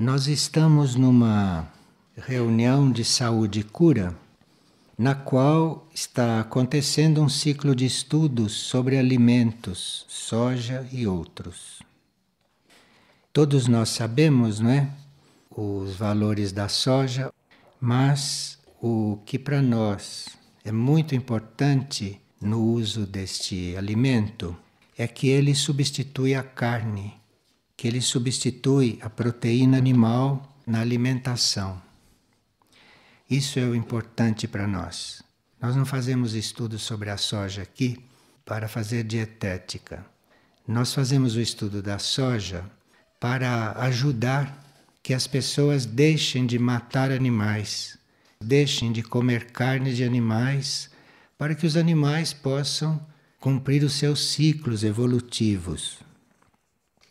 Nós estamos numa reunião de saúde e cura, na qual está acontecendo um ciclo de estudos sobre alimentos, soja e outros. Todos nós sabemos, não é? Os valores da soja, mas o que para nós é muito importante no uso deste alimento é que ele substitui a carne que ele substitui a proteína animal na alimentação. Isso é o importante para nós. Nós não fazemos estudos sobre a soja aqui para fazer dietética. Nós fazemos o estudo da soja para ajudar que as pessoas deixem de matar animais, deixem de comer carne de animais, para que os animais possam cumprir os seus ciclos evolutivos.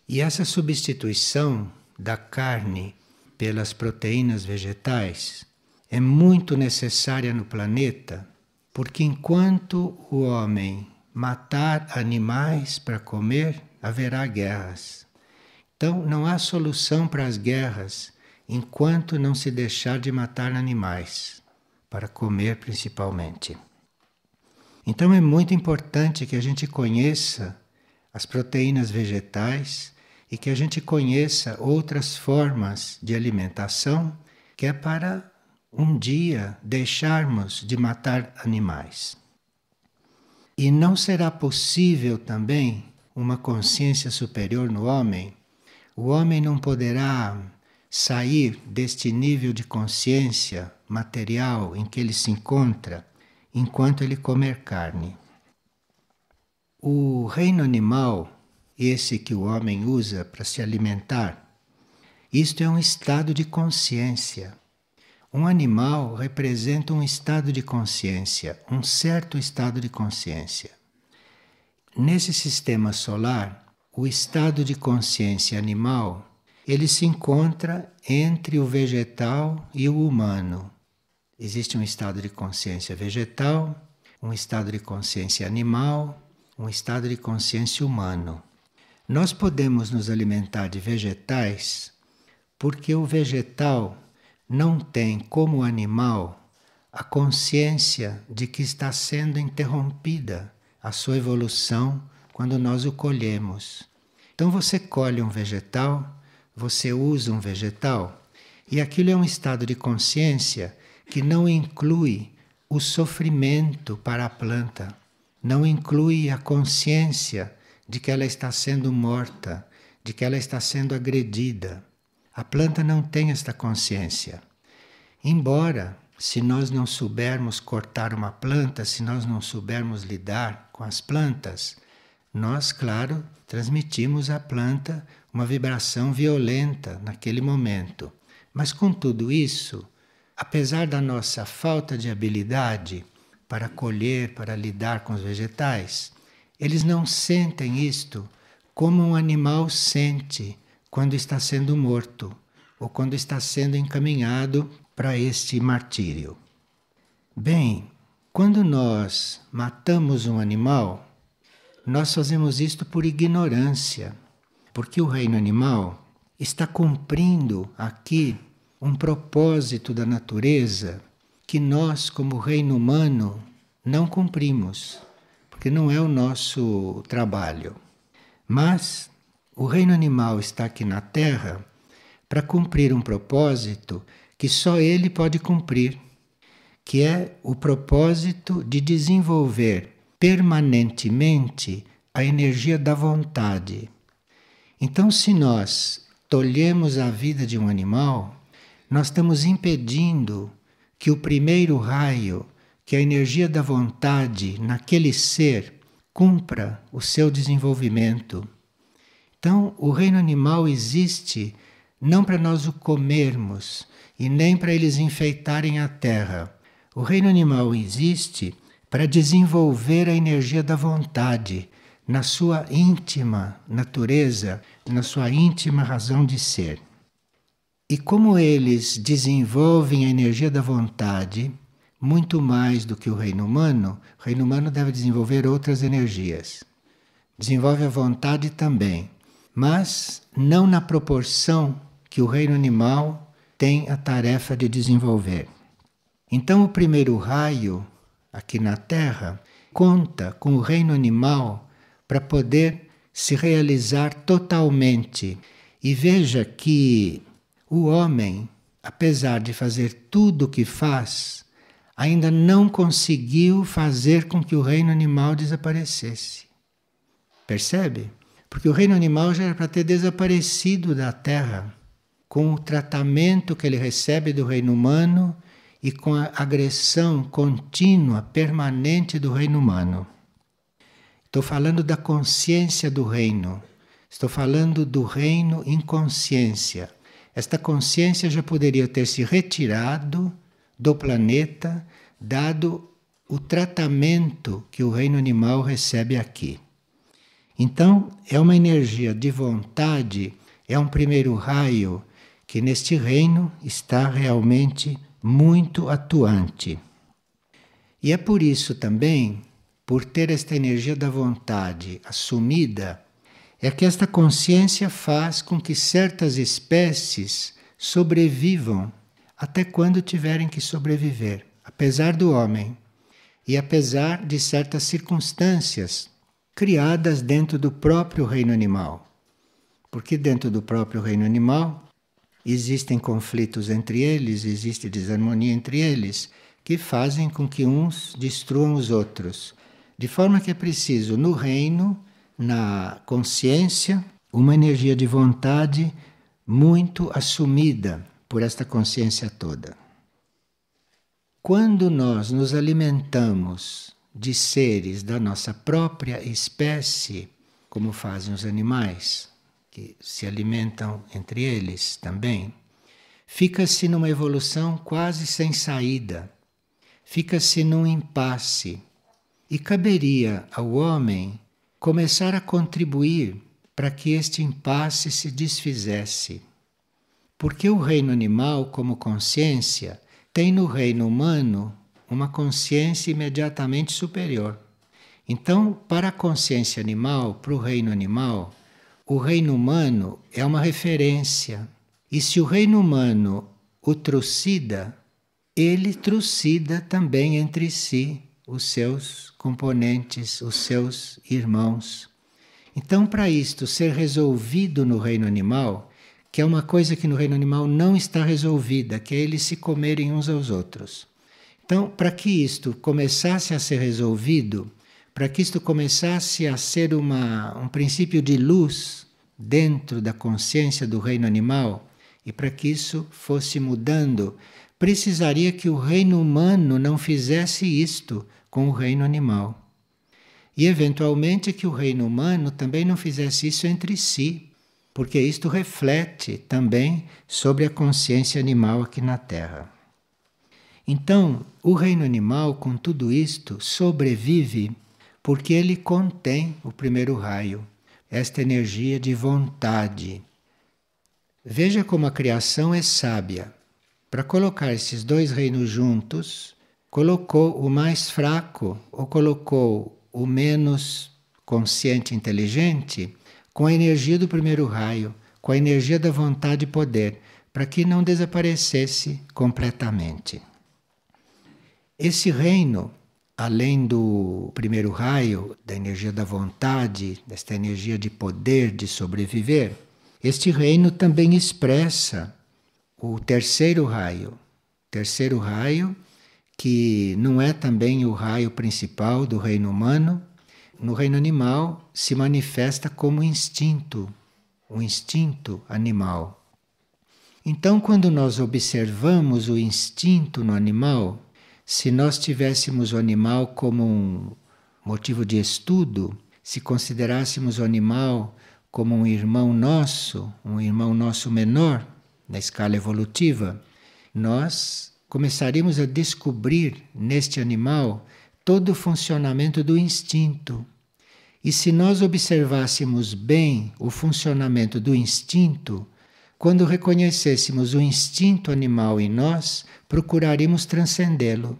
E essa substituição da carne pelas proteínas vegetais é muito necessária no planeta, porque enquanto o homem matar animais para comer, haverá guerras. Então não há solução para as guerras enquanto não se deixar de matar animais, para comer principalmente. Então é muito importante que a gente conheça as proteínas vegetais e que a gente conheça outras formas de alimentação, que é para um dia deixarmos de matar animais. E não será possível também uma consciência superior no homem. O homem não poderá sair deste nível de consciência material em que ele se encontra enquanto ele comer carne. O reino animal esse que o homem usa para se alimentar, isto é um estado de consciência. Um animal representa um estado de consciência, um certo estado de consciência. Nesse sistema solar, o estado de consciência animal ele se encontra entre o vegetal e o humano. Existe um estado de consciência vegetal, um estado de consciência animal, um estado de consciência humano. Nós podemos nos alimentar de vegetais porque o vegetal não tem, como o animal, a consciência de que está sendo interrompida a sua evolução quando nós o colhemos. Então você colhe um vegetal, você usa um vegetal, e aquilo é um estado de consciência que não inclui o sofrimento para a planta, não inclui a consciência de que ela está sendo morta, de que ela está sendo agredida. A planta não tem esta consciência. Embora, se nós não soubermos cortar uma planta, se nós não soubermos lidar com as plantas, nós, claro, transmitimos à planta uma vibração violenta naquele momento. Mas com tudo isso, apesar da nossa falta de habilidade para colher, para lidar com os vegetais, eles não sentem isto como um animal sente quando está sendo morto ou quando está sendo encaminhado para este martírio. Bem, quando nós matamos um animal, nós fazemos isto por ignorância, porque o reino animal está cumprindo aqui um propósito da natureza que nós, como reino humano, não cumprimos porque não é o nosso trabalho. Mas o reino animal está aqui na Terra para cumprir um propósito que só ele pode cumprir, que é o propósito de desenvolver permanentemente a energia da vontade. Então, se nós tolhemos a vida de um animal, nós estamos impedindo que o primeiro raio que a energia da vontade naquele ser cumpra o seu desenvolvimento. Então, o reino animal existe não para nós o comermos e nem para eles enfeitarem a terra. O reino animal existe para desenvolver a energia da vontade na sua íntima natureza, na sua íntima razão de ser. E como eles desenvolvem a energia da vontade, muito mais do que o reino humano, o reino humano deve desenvolver outras energias. Desenvolve a vontade também, mas não na proporção que o reino animal tem a tarefa de desenvolver. Então, o primeiro raio aqui na Terra conta com o reino animal para poder se realizar totalmente. E veja que o homem, apesar de fazer tudo o que faz, ainda não conseguiu fazer com que o reino animal desaparecesse. Percebe? Porque o reino animal já era para ter desaparecido da terra, com o tratamento que ele recebe do reino humano e com a agressão contínua, permanente do reino humano. Estou falando da consciência do reino. Estou falando do reino inconsciência. Esta consciência já poderia ter se retirado do planeta, dado o tratamento que o reino animal recebe aqui. Então, é uma energia de vontade, é um primeiro raio que neste reino está realmente muito atuante. E é por isso também, por ter esta energia da vontade assumida, é que esta consciência faz com que certas espécies sobrevivam até quando tiverem que sobreviver, apesar do homem e apesar de certas circunstâncias criadas dentro do próprio reino animal. Porque dentro do próprio reino animal existem conflitos entre eles, existe desarmonia entre eles, que fazem com que uns destruam os outros. De forma que é preciso no reino, na consciência, uma energia de vontade muito assumida por esta consciência toda. Quando nós nos alimentamos de seres da nossa própria espécie, como fazem os animais, que se alimentam entre eles também, fica-se numa evolução quase sem saída, fica-se num impasse. E caberia ao homem começar a contribuir para que este impasse se desfizesse. Porque o reino animal, como consciência, tem no reino humano uma consciência imediatamente superior. Então, para a consciência animal, para o reino animal, o reino humano é uma referência. E se o reino humano o trucida, ele trucida também entre si os seus componentes, os seus irmãos. Então, para isto ser resolvido no reino animal, que é uma coisa que no reino animal não está resolvida, que é eles se comerem uns aos outros. Então, para que isto começasse a ser resolvido, para que isto começasse a ser uma, um princípio de luz dentro da consciência do reino animal, e para que isso fosse mudando, precisaria que o reino humano não fizesse isto com o reino animal. E, eventualmente, que o reino humano também não fizesse isso entre si, porque isto reflete também sobre a consciência animal aqui na Terra. Então, o reino animal, com tudo isto, sobrevive porque ele contém o primeiro raio, esta energia de vontade. Veja como a criação é sábia. Para colocar esses dois reinos juntos, colocou o mais fraco ou colocou o menos consciente inteligente com a energia do primeiro raio, com a energia da vontade e poder, para que não desaparecesse completamente. Esse reino, além do primeiro raio, da energia da vontade, desta energia de poder, de sobreviver, este reino também expressa o terceiro raio. Terceiro raio, que não é também o raio principal do reino humano, no reino animal se manifesta como instinto, o instinto animal. Então, quando nós observamos o instinto no animal, se nós tivéssemos o animal como um motivo de estudo, se considerássemos o animal como um irmão nosso, um irmão nosso menor na escala evolutiva, nós começaríamos a descobrir neste animal todo o funcionamento do instinto. E se nós observássemos bem o funcionamento do instinto, quando reconhecêssemos o instinto animal em nós, procuraríamos transcendê-lo.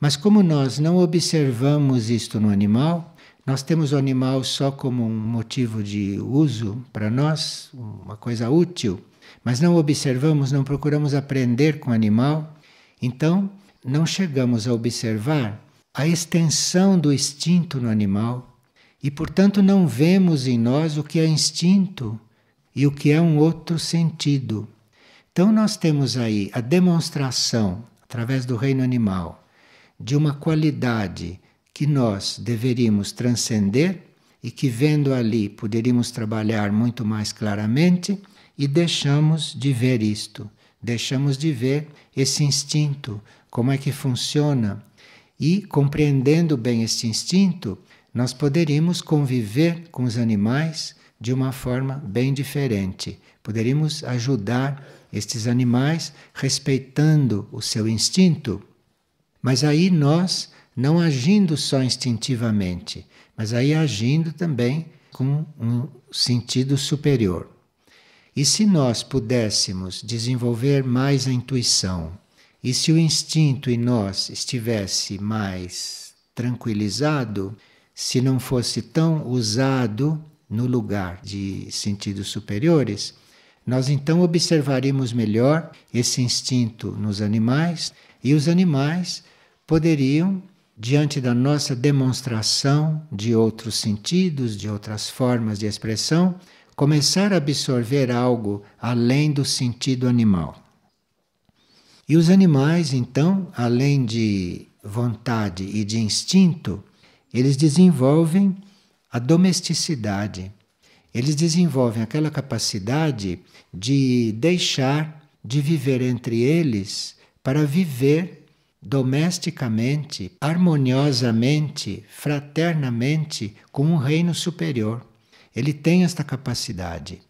Mas como nós não observamos isto no animal, nós temos o animal só como um motivo de uso para nós, uma coisa útil, mas não observamos, não procuramos aprender com o animal, então não chegamos a observar a extensão do instinto no animal e, portanto, não vemos em nós o que é instinto e o que é um outro sentido. Então, nós temos aí a demonstração, através do reino animal, de uma qualidade que nós deveríamos transcender e que, vendo ali, poderíamos trabalhar muito mais claramente e deixamos de ver isto, deixamos de ver esse instinto, como é que funciona e, compreendendo bem este instinto, nós poderíamos conviver com os animais de uma forma bem diferente. Poderíamos ajudar estes animais respeitando o seu instinto. Mas aí nós, não agindo só instintivamente, mas aí agindo também com um sentido superior. E se nós pudéssemos desenvolver mais a intuição, e se o instinto em nós estivesse mais tranquilizado, se não fosse tão usado no lugar de sentidos superiores, nós então observaríamos melhor esse instinto nos animais e os animais poderiam, diante da nossa demonstração de outros sentidos, de outras formas de expressão, começar a absorver algo além do sentido animal. E os animais, então, além de vontade e de instinto, eles desenvolvem a domesticidade. Eles desenvolvem aquela capacidade de deixar de viver entre eles para viver domesticamente, harmoniosamente, fraternamente com um reino superior. Ele tem esta capacidade.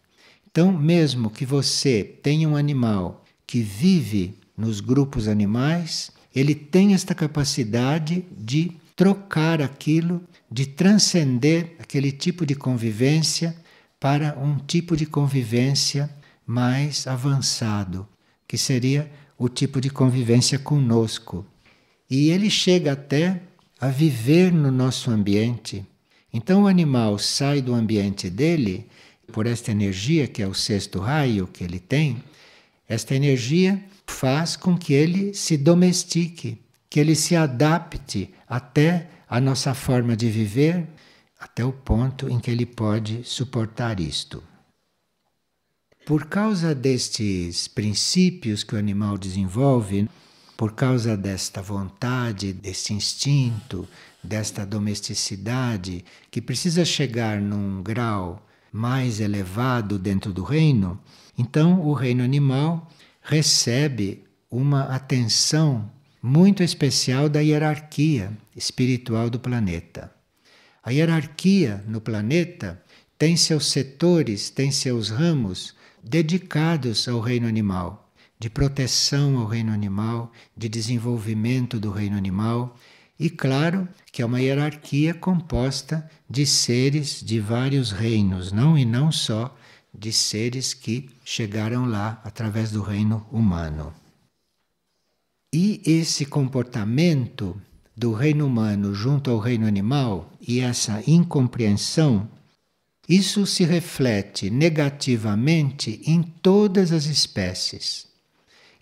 Então, mesmo que você tenha um animal que vive nos grupos animais, ele tem esta capacidade de trocar aquilo, de transcender aquele tipo de convivência para um tipo de convivência mais avançado, que seria o tipo de convivência conosco. E ele chega até a viver no nosso ambiente. Então o animal sai do ambiente dele por esta energia que é o sexto raio que ele tem. Esta energia faz com que ele se domestique, que ele se adapte até a nossa forma de viver, até o ponto em que ele pode suportar isto. Por causa destes princípios que o animal desenvolve, por causa desta vontade, deste instinto, desta domesticidade, que precisa chegar num grau mais elevado dentro do reino, então o reino animal recebe uma atenção muito especial da hierarquia espiritual do planeta. A hierarquia no planeta tem seus setores, tem seus ramos dedicados ao reino animal, de proteção ao reino animal, de desenvolvimento do reino animal. E claro que é uma hierarquia composta de seres de vários reinos, não e não só de seres que chegaram lá através do reino humano. E esse comportamento do reino humano junto ao reino animal e essa incompreensão, isso se reflete negativamente em todas as espécies.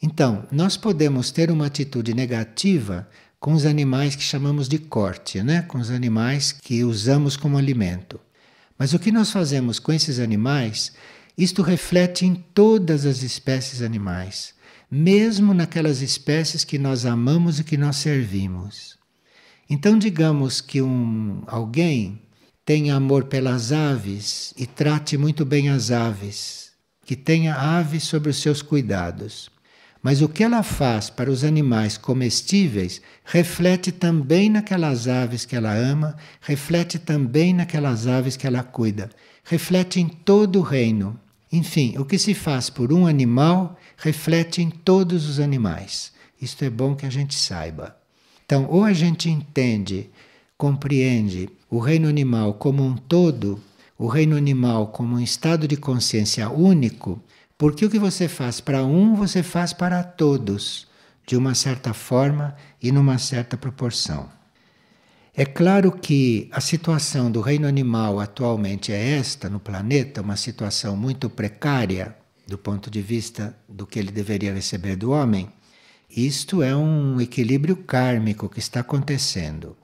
Então, nós podemos ter uma atitude negativa com os animais que chamamos de corte, né? com os animais que usamos como alimento. Mas o que nós fazemos com esses animais isto reflete em todas as espécies animais, mesmo naquelas espécies que nós amamos e que nós servimos. Então, digamos que um, alguém tenha amor pelas aves e trate muito bem as aves, que tenha aves sobre os seus cuidados. Mas o que ela faz para os animais comestíveis reflete também naquelas aves que ela ama, reflete também naquelas aves que ela cuida reflete em todo o reino. Enfim, o que se faz por um animal reflete em todos os animais. Isto é bom que a gente saiba. Então, ou a gente entende, compreende o reino animal como um todo, o reino animal como um estado de consciência único, porque o que você faz para um, você faz para todos, de uma certa forma e numa certa proporção. É claro que a situação do reino animal atualmente é esta no planeta, uma situação muito precária do ponto de vista do que ele deveria receber do homem. Isto é um equilíbrio kármico que está acontecendo.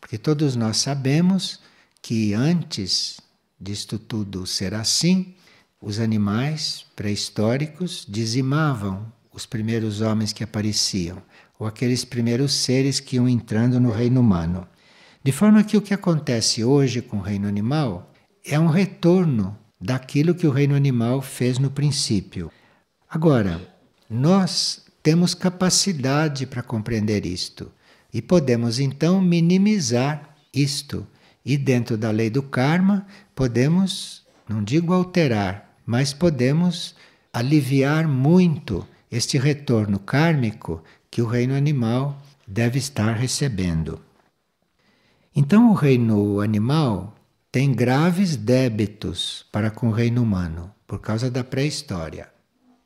Porque todos nós sabemos que antes disto tudo ser assim, os animais pré-históricos dizimavam os primeiros homens que apareciam, ou aqueles primeiros seres que iam entrando no reino humano. De forma que o que acontece hoje com o reino animal é um retorno daquilo que o reino animal fez no princípio. Agora, nós temos capacidade para compreender isto e podemos então minimizar isto. E dentro da lei do karma, podemos, não digo alterar, mas podemos aliviar muito este retorno kármico que o reino animal deve estar recebendo. Então, o reino animal tem graves débitos para com o reino humano, por causa da pré-história.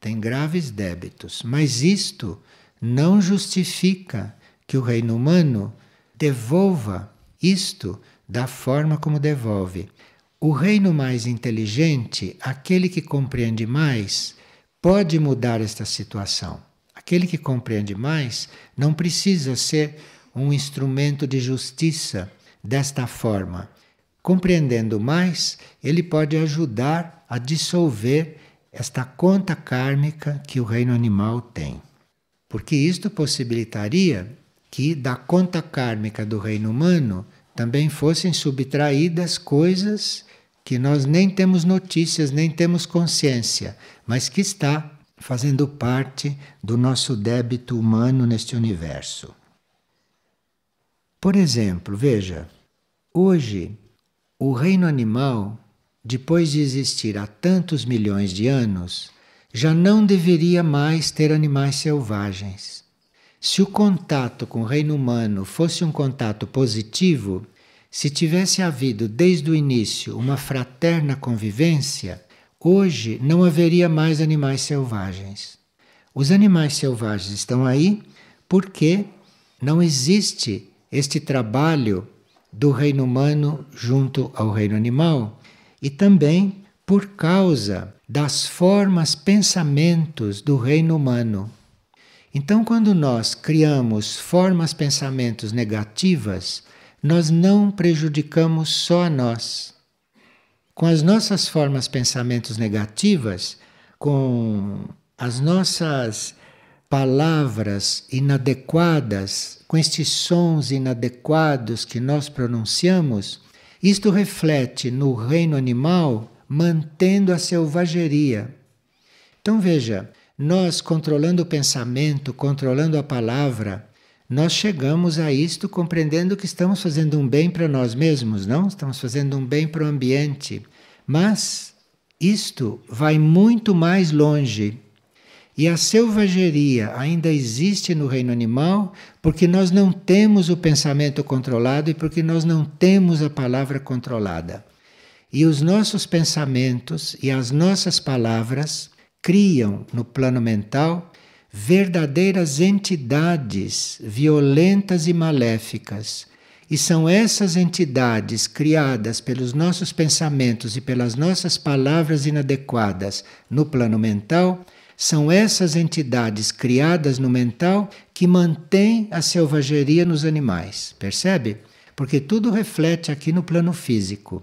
Tem graves débitos, mas isto não justifica que o reino humano devolva isto da forma como devolve. O reino mais inteligente, aquele que compreende mais, pode mudar esta situação. Aquele que compreende mais não precisa ser um instrumento de justiça desta forma. Compreendendo mais, ele pode ajudar a dissolver esta conta kármica que o reino animal tem. Porque isto possibilitaria que da conta kármica do reino humano também fossem subtraídas coisas que nós nem temos notícias, nem temos consciência, mas que está fazendo parte do nosso débito humano neste universo. Por exemplo, veja, hoje o reino animal, depois de existir há tantos milhões de anos, já não deveria mais ter animais selvagens. Se o contato com o reino humano fosse um contato positivo, se tivesse havido desde o início uma fraterna convivência, hoje não haveria mais animais selvagens. Os animais selvagens estão aí porque não existe este trabalho do reino humano junto ao reino animal e também por causa das formas, pensamentos do reino humano. Então, quando nós criamos formas, pensamentos negativas, nós não prejudicamos só a nós. Com as nossas formas, pensamentos negativas, com as nossas palavras inadequadas, com estes sons inadequados que nós pronunciamos, isto reflete no reino animal mantendo a selvageria. Então veja, nós controlando o pensamento, controlando a palavra, nós chegamos a isto compreendendo que estamos fazendo um bem para nós mesmos, não? Estamos fazendo um bem para o ambiente. Mas isto vai muito mais longe e a selvageria ainda existe no reino animal porque nós não temos o pensamento controlado e porque nós não temos a palavra controlada. E os nossos pensamentos e as nossas palavras criam no plano mental verdadeiras entidades violentas e maléficas. E são essas entidades criadas pelos nossos pensamentos e pelas nossas palavras inadequadas no plano mental são essas entidades criadas no mental que mantêm a selvageria nos animais, percebe? Porque tudo reflete aqui no plano físico.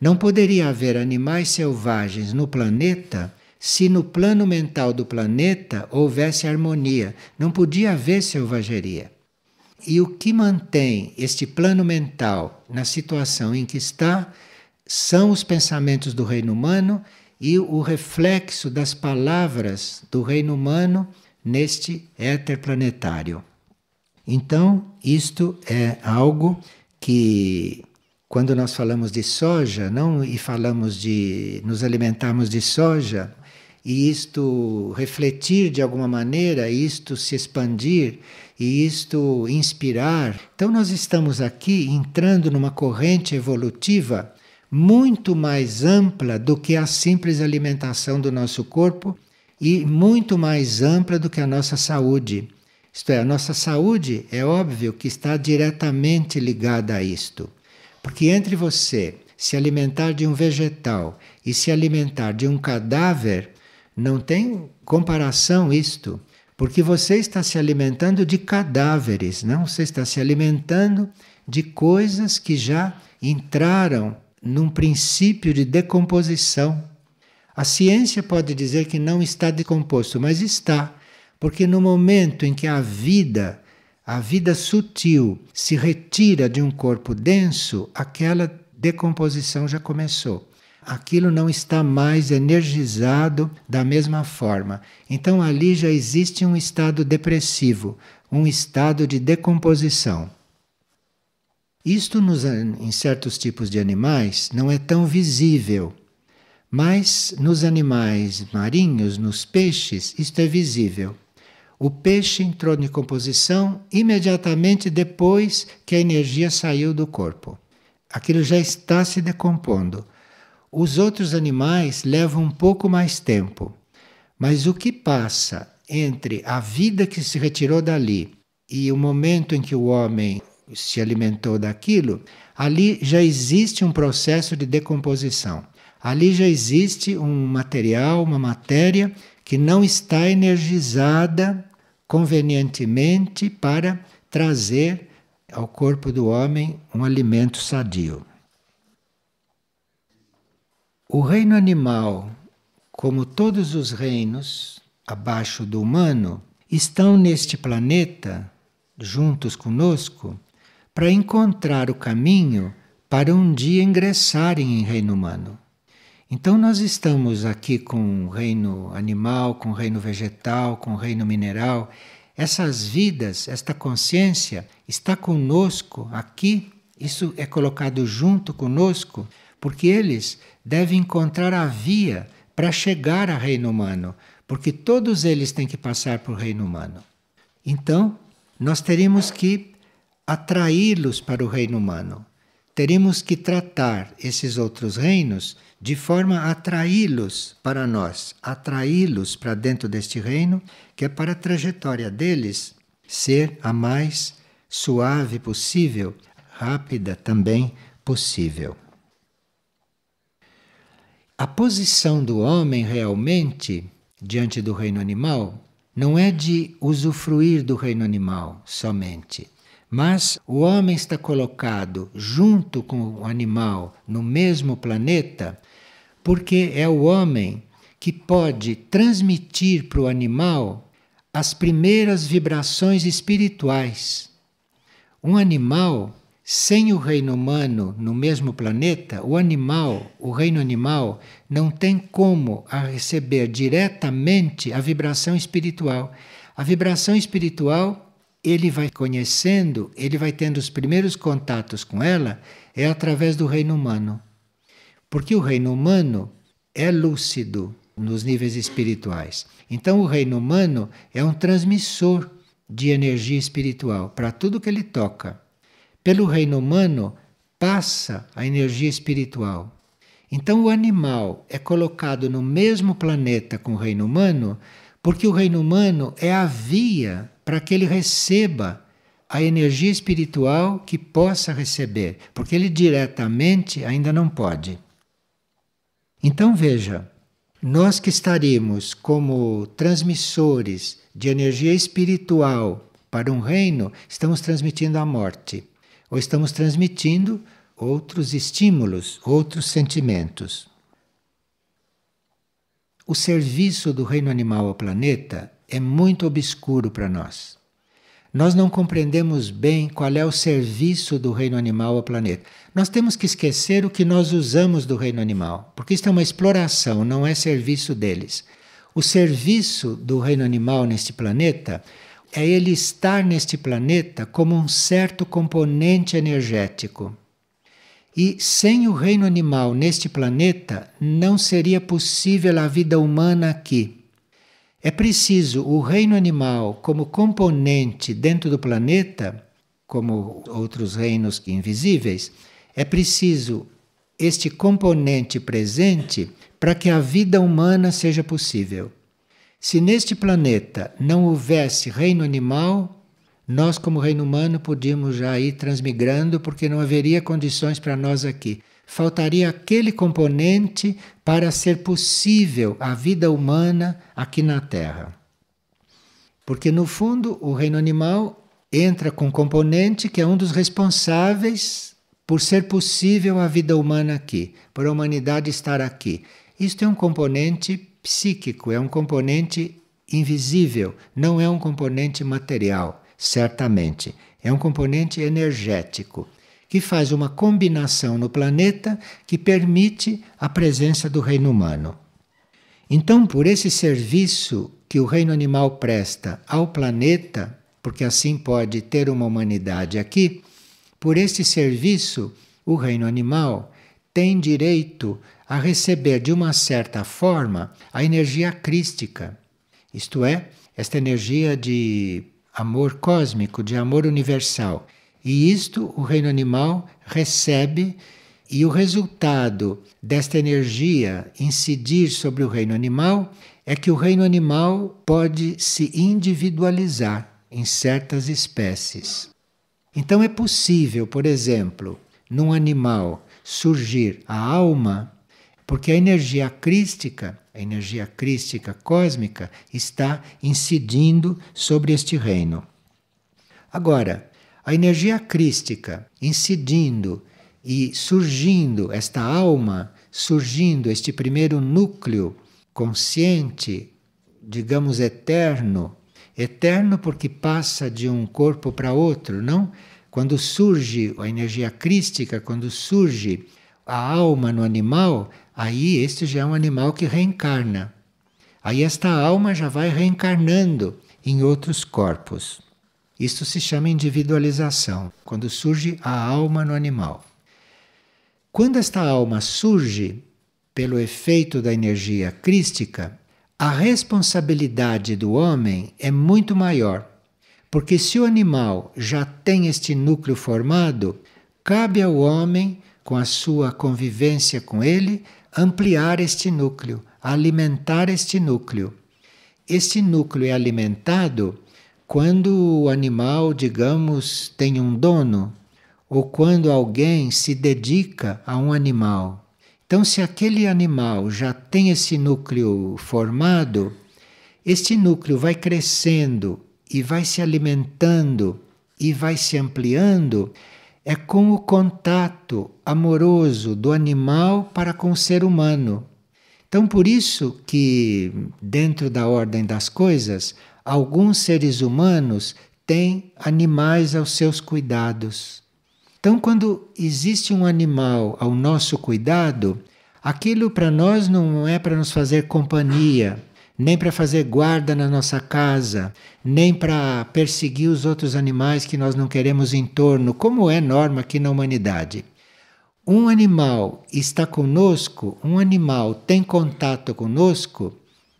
Não poderia haver animais selvagens no planeta se no plano mental do planeta houvesse harmonia. Não podia haver selvageria. E o que mantém este plano mental na situação em que está são os pensamentos do reino humano e o reflexo das palavras do reino humano neste éter planetário. Então, isto é algo que, quando nós falamos de soja, não e falamos de nos alimentarmos de soja, e isto refletir de alguma maneira, isto se expandir e isto inspirar. Então, nós estamos aqui entrando numa corrente evolutiva muito mais ampla do que a simples alimentação do nosso corpo e muito mais ampla do que a nossa saúde. Isto é, a nossa saúde é óbvio que está diretamente ligada a isto. Porque entre você se alimentar de um vegetal e se alimentar de um cadáver, não tem comparação isto. Porque você está se alimentando de cadáveres, não? Você está se alimentando de coisas que já entraram num princípio de decomposição. A ciência pode dizer que não está decomposto, mas está, porque no momento em que a vida, a vida sutil, se retira de um corpo denso, aquela decomposição já começou. Aquilo não está mais energizado da mesma forma. Então ali já existe um estado depressivo, um estado de decomposição. Isto nos, em certos tipos de animais não é tão visível, mas nos animais marinhos, nos peixes, isto é visível. O peixe entrou em composição imediatamente depois que a energia saiu do corpo. Aquilo já está se decompondo. Os outros animais levam um pouco mais tempo, mas o que passa entre a vida que se retirou dali e o momento em que o homem se alimentou daquilo, ali já existe um processo de decomposição. Ali já existe um material, uma matéria que não está energizada convenientemente para trazer ao corpo do homem um alimento sadio. O reino animal, como todos os reinos abaixo do humano, estão neste planeta, juntos conosco, para encontrar o caminho para um dia ingressarem em reino humano. Então nós estamos aqui com o reino animal, com o reino vegetal, com o reino mineral. Essas vidas, esta consciência está conosco aqui, isso é colocado junto conosco, porque eles devem encontrar a via para chegar ao reino humano, porque todos eles têm que passar por reino humano. Então, nós teríamos que atraí-los para o reino humano. Teremos que tratar esses outros reinos de forma a atraí-los para nós, atraí-los para dentro deste reino, que é para a trajetória deles ser a mais suave possível, rápida também possível. A posição do homem realmente diante do reino animal não é de usufruir do reino animal somente, mas o homem está colocado junto com o animal no mesmo planeta, porque é o homem que pode transmitir para o animal as primeiras vibrações espirituais. Um animal, sem o reino humano no mesmo planeta, o animal, o reino animal, não tem como receber diretamente a vibração espiritual. A vibração espiritual ele vai conhecendo, ele vai tendo os primeiros contatos com ela, é através do reino humano. Porque o reino humano é lúcido nos níveis espirituais. Então, o reino humano é um transmissor de energia espiritual para tudo que ele toca. Pelo reino humano passa a energia espiritual. Então, o animal é colocado no mesmo planeta com o reino humano, porque o reino humano é a via para que ele receba a energia espiritual que possa receber, porque ele diretamente ainda não pode. Então veja, nós que estaríamos como transmissores de energia espiritual para um reino, estamos transmitindo a morte, ou estamos transmitindo outros estímulos, outros sentimentos. O serviço do reino animal ao planeta é muito obscuro para nós. Nós não compreendemos bem qual é o serviço do reino animal ao planeta. Nós temos que esquecer o que nós usamos do reino animal, porque isso é uma exploração, não é serviço deles. O serviço do reino animal neste planeta é ele estar neste planeta como um certo componente energético. E sem o reino animal neste planeta, não seria possível a vida humana aqui. É preciso o reino animal como componente dentro do planeta, como outros reinos invisíveis, é preciso este componente presente para que a vida humana seja possível. Se neste planeta não houvesse reino animal, nós, como reino humano, podíamos já ir transmigrando, porque não haveria condições para nós aqui faltaria aquele componente para ser possível a vida humana aqui na Terra. Porque, no fundo, o reino animal entra com um componente que é um dos responsáveis por ser possível a vida humana aqui, por a humanidade estar aqui. Isto é um componente psíquico, é um componente invisível, não é um componente material, certamente. É um componente energético que faz uma combinação no planeta que permite a presença do reino humano. Então, por esse serviço que o reino animal presta ao planeta, porque assim pode ter uma humanidade aqui, por este serviço, o reino animal tem direito a receber de uma certa forma a energia crística, isto é, esta energia de amor cósmico, de amor universal, e isto o reino animal recebe, e o resultado desta energia incidir sobre o reino animal é que o reino animal pode se individualizar em certas espécies. Então é possível, por exemplo, num animal surgir a alma, porque a energia crística, a energia crística cósmica, está incidindo sobre este reino. Agora, a energia crística incidindo e surgindo esta alma, surgindo este primeiro núcleo consciente, digamos eterno, eterno porque passa de um corpo para outro, não? Quando surge a energia crística, quando surge a alma no animal, aí este já é um animal que reencarna. Aí esta alma já vai reencarnando em outros corpos. Isto se chama individualização, quando surge a alma no animal. Quando esta alma surge, pelo efeito da energia crística, a responsabilidade do homem é muito maior. Porque se o animal já tem este núcleo formado, cabe ao homem, com a sua convivência com ele, ampliar este núcleo, alimentar este núcleo. Este núcleo é alimentado quando o animal, digamos, tem um dono, ou quando alguém se dedica a um animal. Então, se aquele animal já tem esse núcleo formado, este núcleo vai crescendo e vai se alimentando e vai se ampliando, é com o contato amoroso do animal para com o ser humano. Então, por isso que, dentro da ordem das coisas, Alguns seres humanos têm animais aos seus cuidados. Então, quando existe um animal ao nosso cuidado, aquilo para nós não é para nos fazer companhia, nem para fazer guarda na nossa casa, nem para perseguir os outros animais que nós não queremos em torno, como é norma aqui na humanidade. Um animal está conosco, um animal tem contato conosco,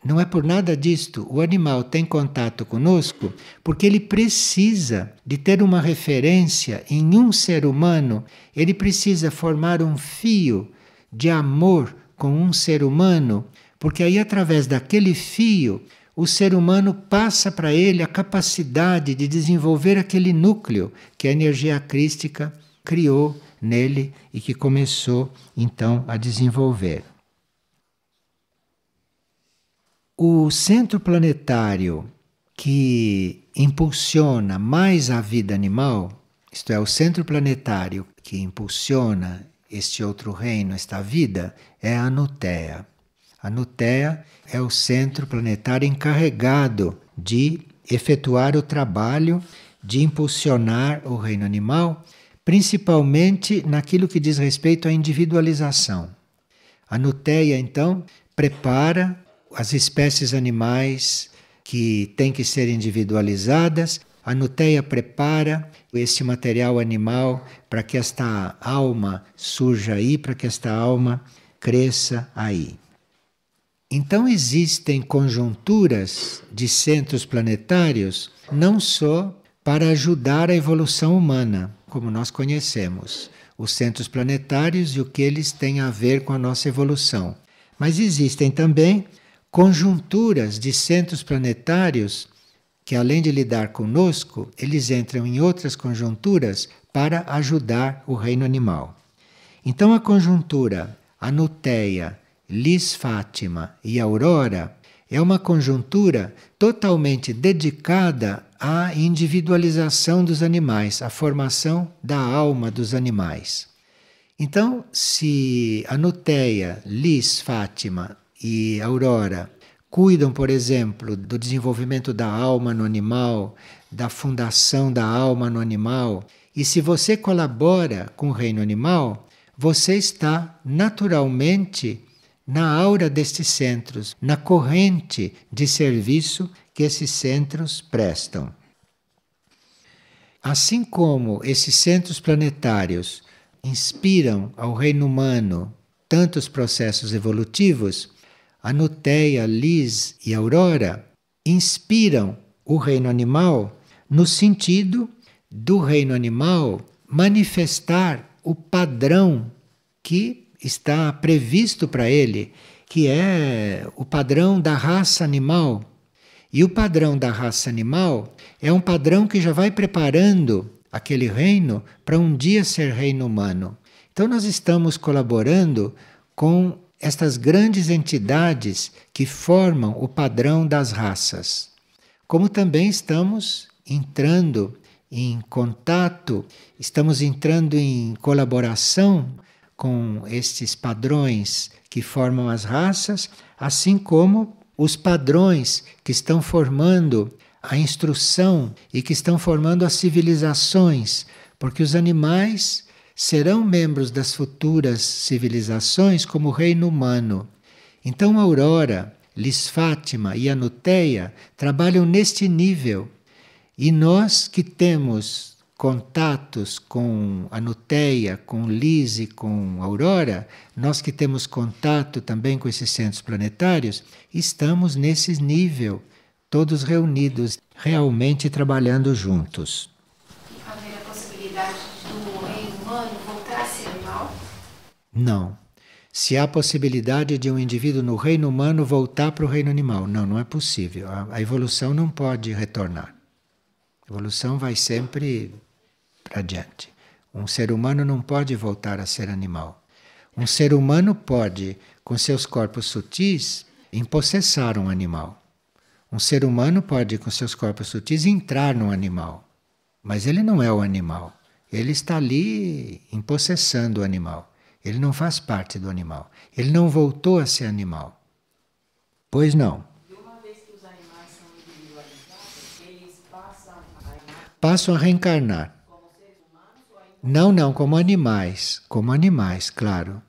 não é por nada disto. O animal tem contato conosco porque ele precisa de ter uma referência em um ser humano, ele precisa formar um fio de amor com um ser humano, porque aí, através daquele fio, o ser humano passa para ele a capacidade de desenvolver aquele núcleo que a energia crística criou nele e que começou então a desenvolver. O centro planetário que impulsiona mais a vida animal, isto é, o centro planetário que impulsiona este outro reino, esta vida, é a Nutea. A Nutea é o centro planetário encarregado de efetuar o trabalho de impulsionar o reino animal, principalmente naquilo que diz respeito à individualização. A Nuteia, então, prepara as espécies animais que têm que ser individualizadas. A Nuteia prepara esse material animal para que esta alma surja aí, para que esta alma cresça aí. Então existem conjunturas de centros planetários não só para ajudar a evolução humana, como nós conhecemos, os centros planetários e o que eles têm a ver com a nossa evolução. Mas existem também conjunturas de centros planetários que, além de lidar conosco, eles entram em outras conjunturas para ajudar o reino animal. Então, a conjuntura Anuteia, Lis Fátima e Aurora é uma conjuntura totalmente dedicada à individualização dos animais, à formação da alma dos animais. Então, se Anuteia, Lis Fátima e Aurora cuidam, por exemplo, do desenvolvimento da alma no animal, da fundação da alma no animal, e se você colabora com o reino animal, você está naturalmente na aura destes centros, na corrente de serviço que esses centros prestam. Assim como esses centros planetários inspiram ao reino humano tantos processos evolutivos, a Nuteia, e Aurora inspiram o reino animal no sentido do reino animal manifestar o padrão que está previsto para ele, que é o padrão da raça animal. E o padrão da raça animal é um padrão que já vai preparando aquele reino para um dia ser reino humano. Então, nós estamos colaborando com estas grandes entidades que formam o padrão das raças. Como também estamos entrando em contato, estamos entrando em colaboração com estes padrões que formam as raças, assim como os padrões que estão formando a instrução e que estão formando as civilizações, porque os animais serão membros das futuras civilizações como reino humano. Então Aurora, Fátima e Anuteia trabalham neste nível. E nós que temos contatos com Anuteia, com e com Aurora, nós que temos contato também com esses centros planetários, estamos nesse nível, todos reunidos, realmente trabalhando juntos. Não. Se há possibilidade de um indivíduo no reino humano voltar para o reino animal, não, não é possível. A, a evolução não pode retornar. A evolução vai sempre para adiante. Um ser humano não pode voltar a ser animal. Um ser humano pode, com seus corpos sutis, empossessar um animal. Um ser humano pode, com seus corpos sutis, entrar num animal, mas ele não é o animal. Ele está ali empossessando o animal. Ele não faz parte do animal. Ele não voltou a ser animal. Pois não. Passam a reencarnar. Não, não, como animais, como animais, claro.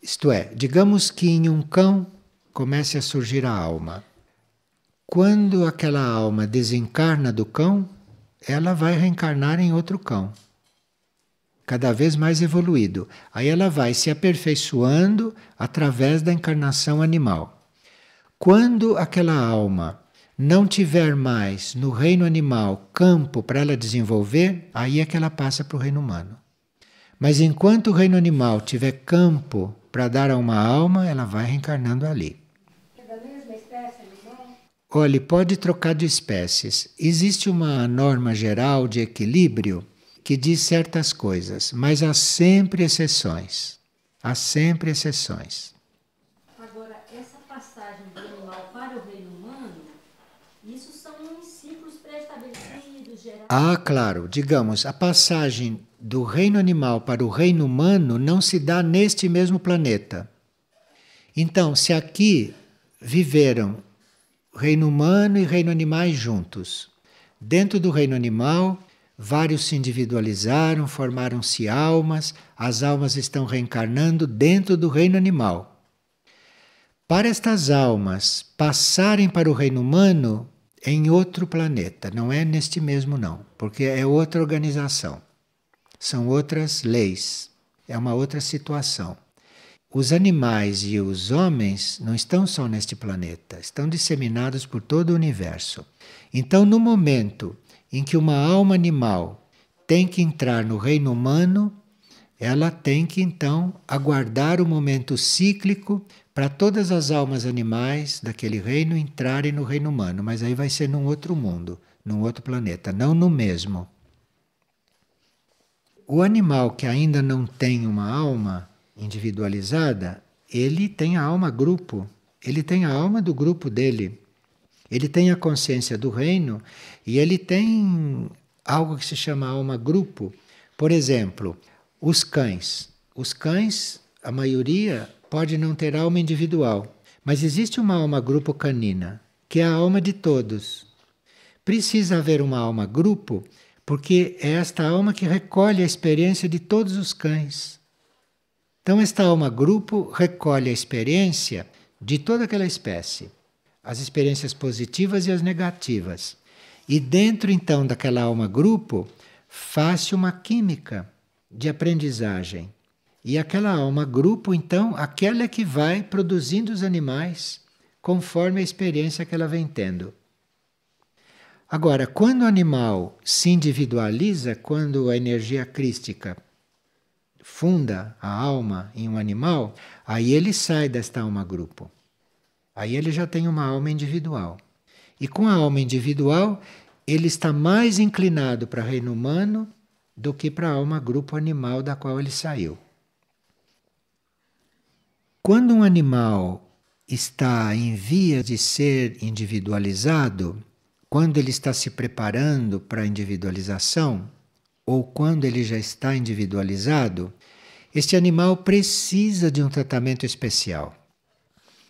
Isto é, digamos que em um cão comece a surgir a alma. Quando aquela alma desencarna do cão, ela vai reencarnar em outro cão cada vez mais evoluído. Aí ela vai se aperfeiçoando através da encarnação animal. Quando aquela alma não tiver mais no reino animal campo para ela desenvolver, aí é que ela passa para o reino humano. Mas enquanto o reino animal tiver campo para dar a uma alma, ela vai reencarnando ali. espécie Olhe, pode trocar de espécies. Existe uma norma geral de equilíbrio que diz certas coisas, mas há sempre exceções. Há sempre exceções. Agora, essa passagem do animal para o reino humano, isso são ciclos pré-estabelecidos, gerais. Ah, claro. Digamos, a passagem do reino animal para o reino humano não se dá neste mesmo planeta. Então, se aqui viveram reino humano e reino animais juntos, dentro do reino animal Vários se individualizaram, formaram-se almas, as almas estão reencarnando dentro do reino animal. Para estas almas passarem para o reino humano é em outro planeta, não é neste mesmo não, porque é outra organização. São outras leis, é uma outra situação. Os animais e os homens não estão só neste planeta, estão disseminados por todo o universo. Então, no momento em que uma alma animal tem que entrar no reino humano, ela tem que então aguardar o momento cíclico para todas as almas animais daquele reino entrarem no reino humano, mas aí vai ser num outro mundo, num outro planeta, não no mesmo. O animal que ainda não tem uma alma individualizada, ele tem a alma grupo, ele tem a alma do grupo dele. Ele tem a consciência do reino e ele tem algo que se chama alma-grupo. Por exemplo, os cães. Os cães, a maioria, pode não ter alma individual, mas existe uma alma-grupo canina, que é a alma de todos. Precisa haver uma alma-grupo, porque é esta alma que recolhe a experiência de todos os cães. Então, esta alma-grupo recolhe a experiência de toda aquela espécie as experiências positivas e as negativas. E dentro então daquela alma grupo, faz se uma química de aprendizagem. E aquela alma grupo, então, aquela é que vai produzindo os animais conforme a experiência que ela vem tendo. Agora, quando o animal se individualiza, quando a energia crística funda a alma em um animal, aí ele sai desta alma grupo. Aí ele já tem uma alma individual. E com a alma individual, ele está mais inclinado para o reino humano do que para a alma grupo animal da qual ele saiu. Quando um animal está em via de ser individualizado, quando ele está se preparando para a individualização, ou quando ele já está individualizado, este animal precisa de um tratamento especial.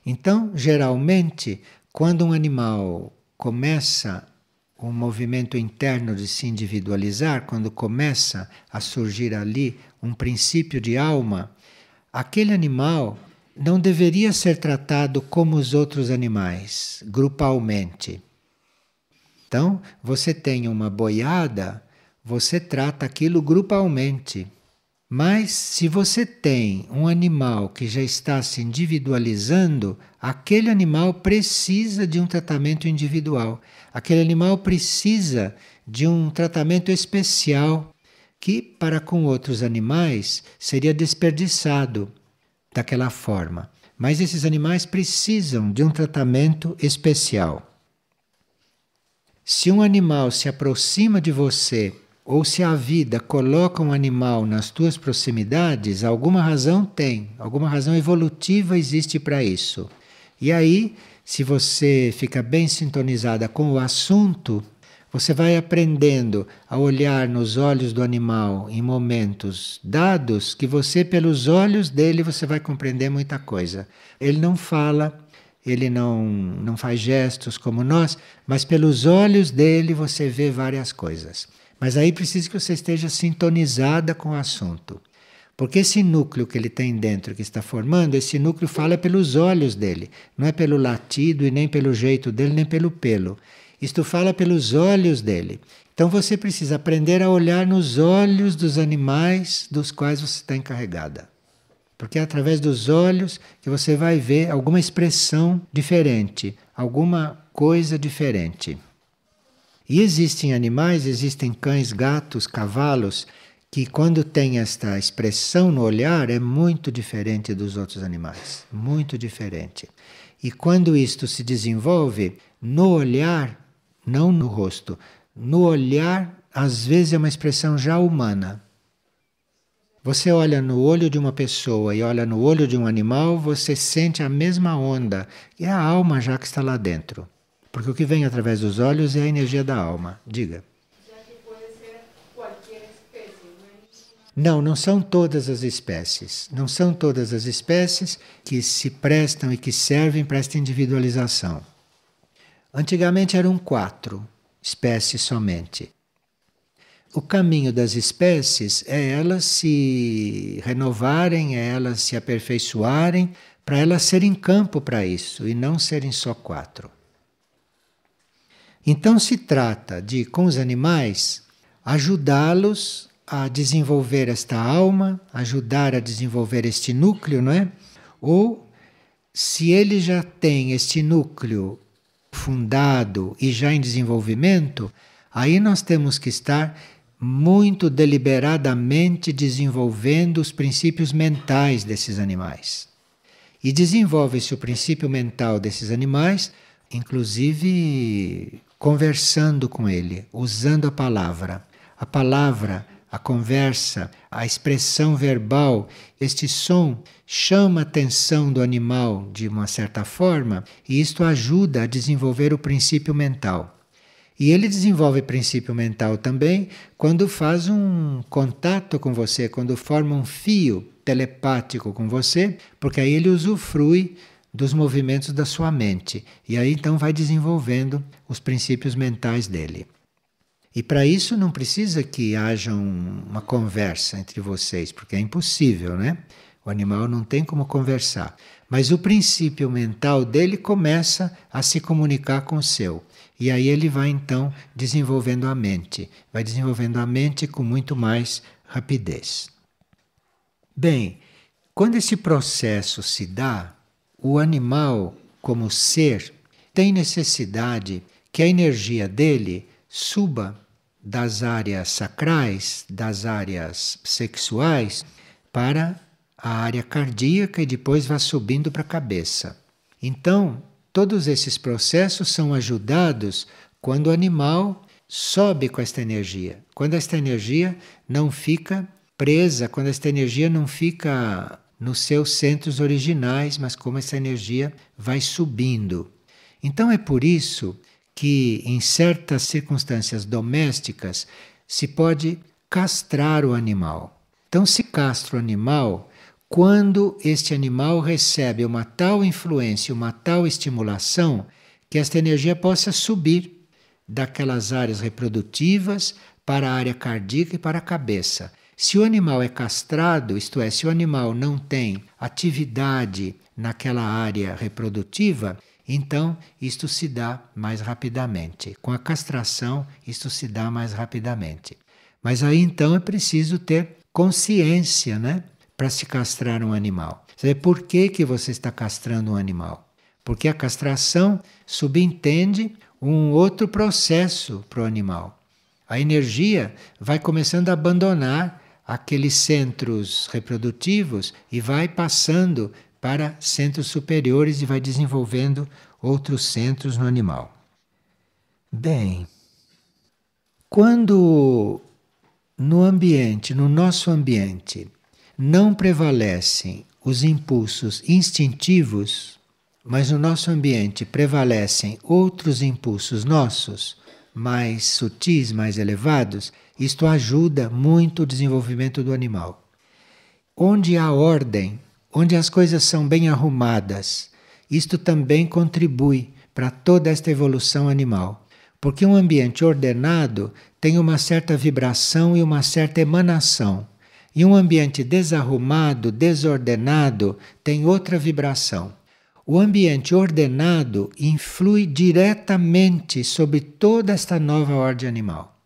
Então, geralmente, quando um animal começa um movimento interno de se individualizar, quando começa a surgir ali um princípio de alma, aquele animal não deveria ser tratado como os outros animais, grupalmente. Então, você tem uma boiada, você trata aquilo grupalmente. Mas se você tem um animal que já está se individualizando, aquele animal precisa de um tratamento individual. Aquele animal precisa de um tratamento especial que para com outros animais seria desperdiçado daquela forma. Mas esses animais precisam de um tratamento especial. Se um animal se aproxima de você ou se a vida coloca um animal nas tuas proximidades, alguma razão tem, alguma razão evolutiva existe para isso. E aí, se você fica bem sintonizada com o assunto, você vai aprendendo a olhar nos olhos do animal em momentos dados que você pelos olhos dele você vai compreender muita coisa. Ele não fala, ele não não faz gestos como nós, mas pelos olhos dele você vê várias coisas. Mas aí precisa que você esteja sintonizada com o assunto. Porque esse núcleo que ele tem dentro, que está formando, esse núcleo fala pelos olhos dele, não é pelo latido e nem pelo jeito dele, nem pelo pelo. Isto fala pelos olhos dele. Então você precisa aprender a olhar nos olhos dos animais dos quais você está encarregada. Porque é através dos olhos que você vai ver alguma expressão diferente, alguma coisa diferente. E existem animais, existem cães, gatos, cavalos, que quando tem esta expressão no olhar é muito diferente dos outros animais, muito diferente. E quando isto se desenvolve no olhar, não no rosto, no olhar, às vezes é uma expressão já humana. Você olha no olho de uma pessoa e olha no olho de um animal, você sente a mesma onda, e é a alma já que está lá dentro. Porque o que vem através dos olhos é a energia da alma. Diga. Não, não são todas as espécies. Não são todas as espécies que se prestam e que servem para esta individualização. Antigamente eram quatro espécies somente. O caminho das espécies é elas se renovarem, é elas se aperfeiçoarem, para elas serem campo para isso e não serem só quatro. Então se trata de, com os animais, ajudá-los a desenvolver esta alma, ajudar a desenvolver este núcleo, não é? Ou se ele já tem este núcleo fundado e já em desenvolvimento, aí nós temos que estar muito deliberadamente desenvolvendo os princípios mentais desses animais. E desenvolve-se o princípio mental desses animais, inclusive conversando com ele, usando a palavra. A palavra, a conversa, a expressão verbal, este som chama a atenção do animal de uma certa forma e isto ajuda a desenvolver o princípio mental. E ele desenvolve princípio mental também quando faz um contato com você, quando forma um fio telepático com você, porque aí ele usufrui dos movimentos da sua mente. E aí então vai desenvolvendo os princípios mentais dele. E para isso não precisa que haja um, uma conversa entre vocês, porque é impossível, né? O animal não tem como conversar. Mas o princípio mental dele começa a se comunicar com o seu. E aí ele vai então desenvolvendo a mente, vai desenvolvendo a mente com muito mais rapidez. Bem, quando esse processo se dá, o animal, como ser, tem necessidade que a energia dele suba das áreas sacrais, das áreas sexuais, para a área cardíaca e depois vá subindo para a cabeça. Então, todos esses processos são ajudados quando o animal sobe com esta energia, quando esta energia não fica presa, quando esta energia não fica nos seus centros originais, mas como essa energia vai subindo. Então é por isso que em certas circunstâncias domésticas se pode castrar o animal. Então se castra o animal quando este animal recebe uma tal influência, uma tal estimulação, que esta energia possa subir daquelas áreas reprodutivas para a área cardíaca e para a cabeça. Se o animal é castrado, isto é, se o animal não tem atividade naquela área reprodutiva, então isto se dá mais rapidamente. Com a castração, isto se dá mais rapidamente. Mas aí então é preciso ter consciência, né? Para se castrar um animal. por que, que você está castrando um animal? Porque a castração subentende um outro processo para o animal. A energia vai começando a abandonar aqueles centros reprodutivos e vai passando para centros superiores e vai desenvolvendo outros centros no animal. Bem, quando no ambiente, no nosso ambiente, não prevalecem os impulsos instintivos, mas no nosso ambiente prevalecem outros impulsos nossos, mais sutis, mais elevados, isto ajuda muito o desenvolvimento do animal. Onde há ordem, onde as coisas são bem arrumadas, isto também contribui para toda esta evolução animal. Porque um ambiente ordenado tem uma certa vibração e uma certa emanação. E um ambiente desarrumado, desordenado, tem outra vibração. O ambiente ordenado influi diretamente sobre toda esta nova ordem animal.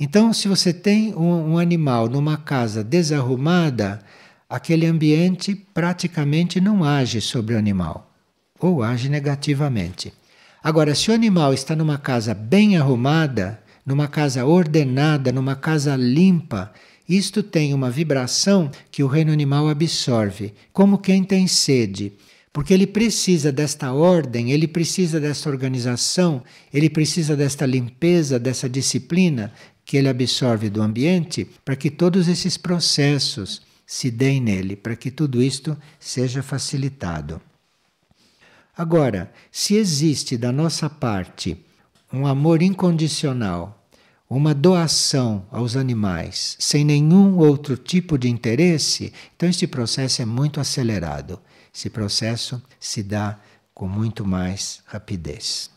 Então, se você tem um, um animal numa casa desarrumada, aquele ambiente praticamente não age sobre o animal, ou age negativamente. Agora, se o animal está numa casa bem arrumada, numa casa ordenada, numa casa limpa, isto tem uma vibração que o reino animal absorve, como quem tem sede. Porque ele precisa desta ordem, ele precisa desta organização, ele precisa desta limpeza, dessa disciplina que ele absorve do ambiente, para que todos esses processos se deem nele, para que tudo isto seja facilitado. Agora, se existe da nossa parte um amor incondicional, uma doação aos animais, sem nenhum outro tipo de interesse, então este processo é muito acelerado. Esse processo se dá com muito mais rapidez.